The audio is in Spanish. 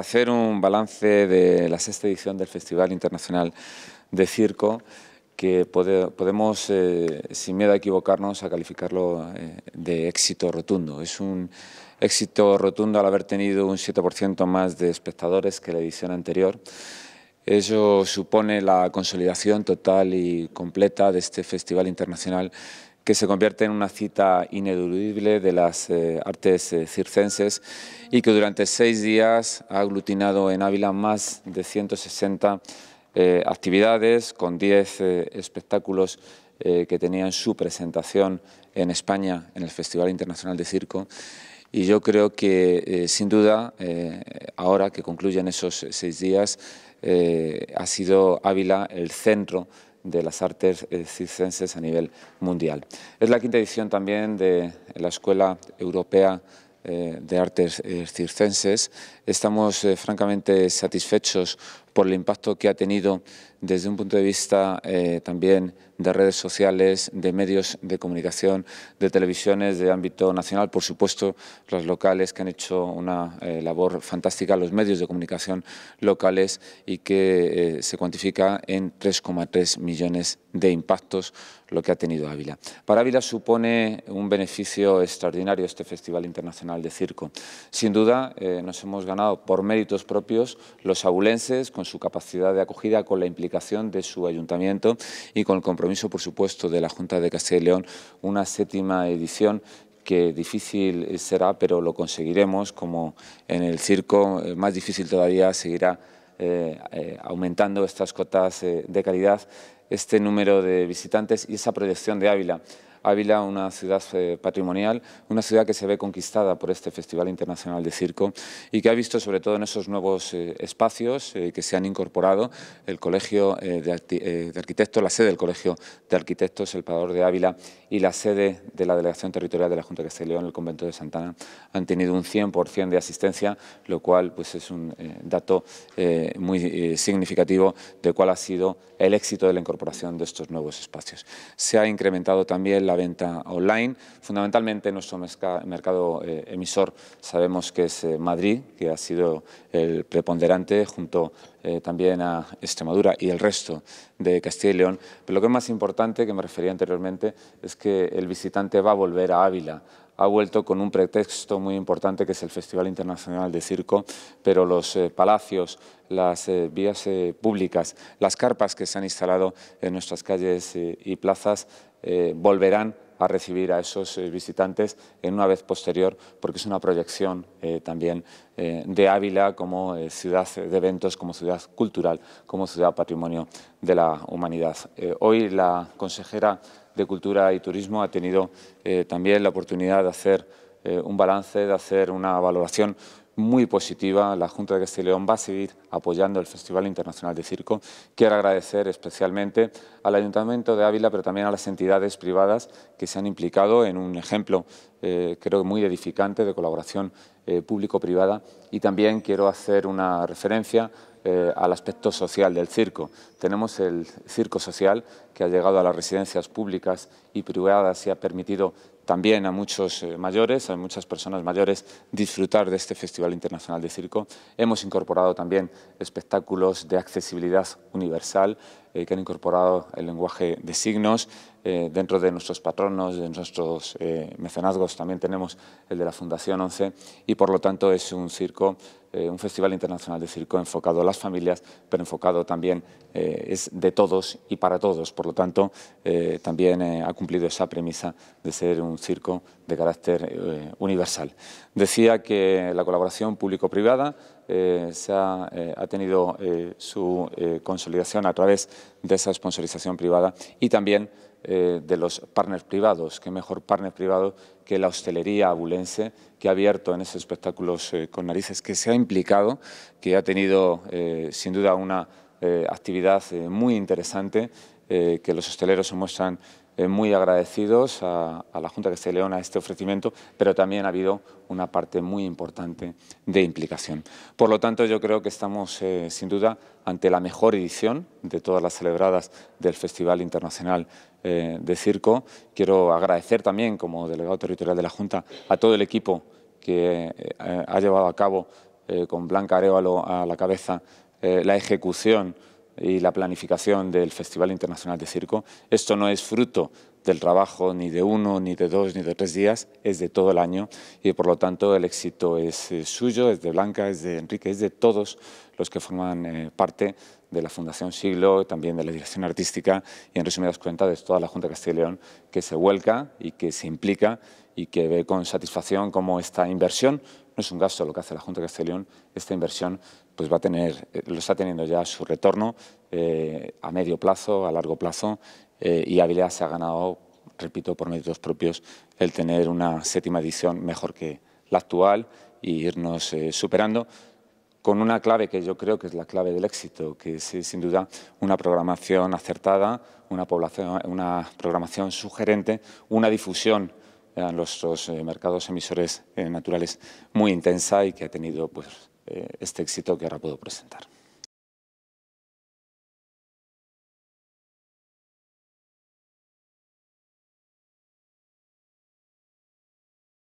Hacer un balance de la sexta edición del Festival Internacional de Circo que podemos, eh, sin miedo a equivocarnos, a calificarlo eh, de éxito rotundo. Es un éxito rotundo al haber tenido un 7% más de espectadores que la edición anterior. Eso supone la consolidación total y completa de este Festival Internacional que se convierte en una cita ineludible de las eh, artes eh, circenses y que durante seis días ha aglutinado en Ávila más de 160 eh, actividades con 10 espectáculos que tenían su presentación en España en el Festival Internacional de Circo. Y yo creo que, sin duda, ahora que concluyen esos seis días, ha sido Ávila el centro de las artes circenses a nivel mundial. Es la quinta edición también de la Escuela Europea eh, de Artes eh, Circenses. Estamos eh, francamente satisfechos por el impacto que ha tenido desde un punto de vista eh, también de redes sociales, de medios de comunicación, de televisiones de ámbito nacional, por supuesto los locales que han hecho una eh, labor fantástica, los medios de comunicación locales y que eh, se cuantifica en 3,3 millones de impactos lo que ha tenido Ávila. Para Ávila supone un beneficio extraordinario este Festival Internacional de Circo. Sin duda nos hemos ganado por méritos propios los abulenses con su capacidad de acogida, con la implicación de su ayuntamiento y con el compromiso, por supuesto, de la Junta de Castilla y León, una séptima edición que difícil será, pero lo conseguiremos, como en el circo, eh, más difícil todavía seguirá eh, eh, aumentando estas cotas de calidad, este número de visitantes y esa proyección de Ávila. Ávila, una ciudad eh, patrimonial, una ciudad que se ve conquistada por este Festival Internacional de Circo y que ha visto sobre todo en esos nuevos eh, espacios eh, que se han incorporado el Colegio de, Arquitectos, la sede del Colegio de Arquitectos, el Pador de Ávila y la sede de la Delegación Territorial de la Junta de Castilla y León, el Convento de Santana, han tenido un 100% de asistencia, lo cual pues, es un dato muy significativo de cuál ha sido el éxito de la incorporación de estos nuevos espacios. Se ha incrementado también la venta online. Fundamentalmente nuestro mercado eh, emisor sabemos que es eh, Madrid, que ha sido el preponderante junto eh, también a Extremadura y el resto de Castilla y León. Pero lo que es más importante, que me refería anteriormente, es que el visitante va a volver a Ávila, ha vuelto con un pretexto muy importante que es el Festival Internacional de Circo, pero los eh, palacios, las eh, vías eh, públicas, las carpas que se han instalado en nuestras calles y plazas volverán a recibir a esos eh, visitantes en una vez posterior, porque es una proyección eh, también eh, de Ávila como ciudad de eventos, como ciudad cultural, como ciudad patrimonio de la humanidad. hoy la consejera de Cultura y Turismo ha tenido también la oportunidad de hacer un balance, de hacer una valoración muy positiva. La Junta de Castilla León va a seguir apoyando el Festival Internacional de Circo. Quiero agradecer especialmente al Ayuntamiento de Ávila, pero también a las entidades privadas que se han implicado en un ejemplo, eh, creo que muy edificante, de colaboración eh, público-privada. Y también quiero hacer una referencia eh, al aspecto social del circo. Tenemos el circo social que ha llegado a las residencias públicas y privadas y ha permitido también a muchos eh, mayores, a muchas personas mayores, disfrutar de este Festival Internacional de Circo. Hemos incorporado también espectáculos de accesibilidad universal eh, que han incorporado el lenguaje de signos, eh, dentro de nuestros patronos, de nuestros eh, mecenazgos, también tenemos el de la Fundación 11 y por lo tanto es un circo, eh, un festival internacional de circo enfocado a las familias, pero enfocado también es de todos y para todos. Por lo tanto, también ha cumplido esa premisa de ser un circo de carácter universal. Decía que la colaboración público-privada eh, se ha, eh, ha tenido eh, su consolidación a través de esa sponsorización privada y también de los partners privados. ¿Qué mejor partner privado que la hostelería abulense que ha abierto en esos espectáculos con narices, que se ha implicado, que ha tenido sin duda una actividad muy interesante, que los hosteleros se muestran eh, muy agradecidos a, la Junta de Castilla a este ofrecimiento, pero también ha habido una parte muy importante de implicación. Por lo tanto, yo creo que estamos eh, sin duda ante la mejor edición de todas las celebradas del Festival Internacional eh, de Circo. Quiero agradecer también, como delegado territorial de la Junta, a todo el equipo que ha llevado a cabo con Blanca Arevalo a la cabeza la ejecución y la planificación del Festival Internacional de Circo. Esto no es fruto del trabajo ni de uno, ni de dos, ni de tres días, es de todo el año y por lo tanto el éxito es suyo, es de Blanca, es de Enrique, es de todos los que forman eh, parte de la Fundación Siglo, también de la Dirección Artística y en resumidas cuentas de toda la Junta de Castilla y León que se vuelca y que se implica y que ve con satisfacción cómo esta inversión no es un gasto lo que hace la Junta de Castellón, esta inversión pues va a tener, eh, lo está teniendo ya su retorno eh, a medio plazo, a largo plazo, eh, y Ávila se ha ganado, repito, por méritos propios, el tener una séptima edición mejor que la actual e irnos superando con una clave que yo creo que es la clave del éxito, que es sin duda una programación acertada, una, población, una programación sugerente, una difusión en nuestros eh, mercados emisores eh, naturales muy intensa y que ha tenido pues, eh, este éxito que ahora puedo presentar.